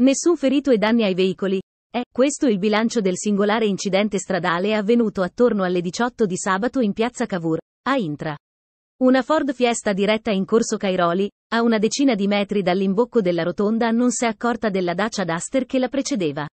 Nessun ferito e danni ai veicoli. Eh, è questo il bilancio del singolare incidente stradale avvenuto attorno alle 18 di sabato in piazza Cavour, a Intra. Una Ford Fiesta diretta in corso Cairoli, a una decina di metri dall'imbocco della rotonda, non si è accorta della Dacia Duster che la precedeva.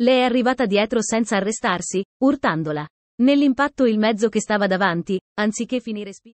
Le è arrivata dietro senza arrestarsi, urtandola. Nell'impatto il mezzo che stava davanti, anziché finire spinto,